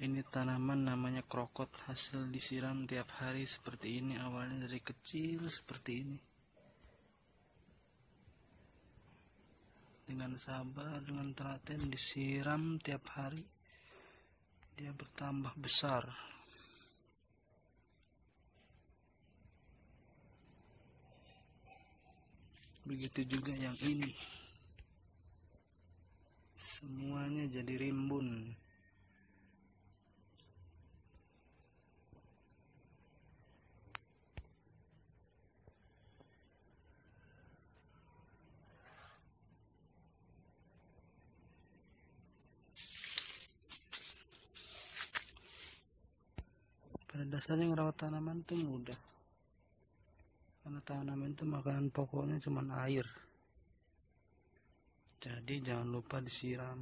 ini tanaman namanya krokot hasil disiram tiap hari seperti ini awalnya dari kecil seperti ini dengan sabar dengan telaten disiram tiap hari dia bertambah besar begitu juga yang ini semuanya jadi rimbun pada dasarnya ngerawat tanaman itu mudah karena tanaman itu makanan pokoknya cuma air jadi jangan lupa disiram